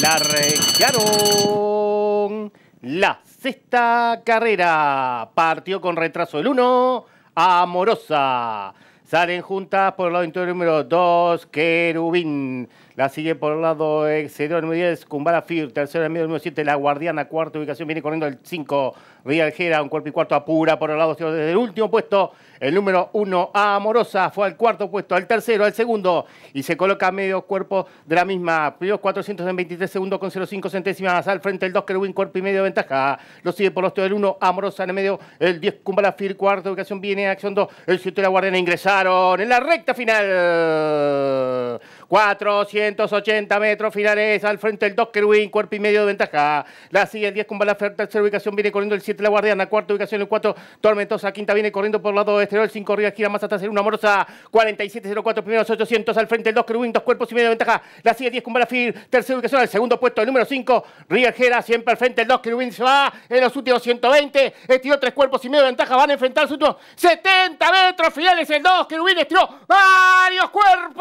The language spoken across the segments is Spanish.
la regaron. La sexta carrera partió con retraso el 1, Amorosa. Salen juntas por el lado interior número 2, Kerubín. La sigue por el lado exterior número 10, Kumbara Fir. Tercero en medio número 7, La Guardiana. Cuarta ubicación viene corriendo el 5, Rialgera. Un cuerpo y cuarto apura por el lado exterior desde el último puesto. El número 1, Amorosa, fue al cuarto puesto, al tercero, al segundo. Y se coloca a medio cuerpo de la misma. Primero 423 segundos con 0,5 centésimas. Al frente el 2, Kerubín. cuerpo y medio de ventaja. Lo sigue por los del 1, Amorosa en el medio. El 10, Kumbara Fir. Cuarta ubicación viene acción 2. El 7, La Guardiana ingresa en la recta final. 480 metros finales al frente del 2 Kerwin, cuerpo y medio de ventaja. La sigue el 10 con bala tercera ubicación viene corriendo el 7 La Guardiana, cuarta ubicación el 4 Tormentosa, quinta viene corriendo por lado exterior el 5 Rías, gira más hasta hacer una morosa 4704 primeros 800 al frente del 2 Kerwin, dos cuerpos y medio de ventaja. La sigue el 10 con bala tercera ubicación al segundo puesto el número 5 Rías, siempre al frente del 2 Kerwin se va en los últimos 120, estiró tres cuerpos y medio de ventaja, van a enfrentar sus últimos 70 metros finales el 2 Kerwin estiró varios cuerpos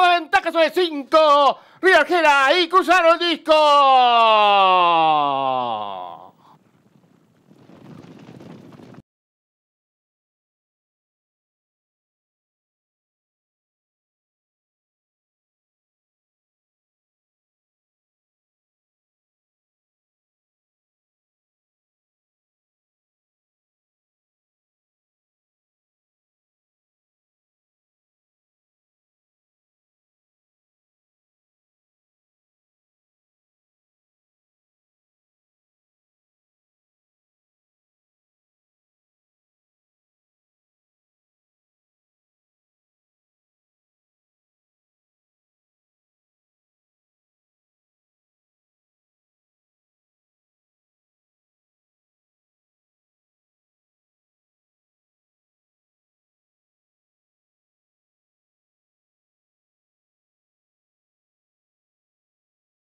Caso de 5, Rivergela y cruzaron el disco.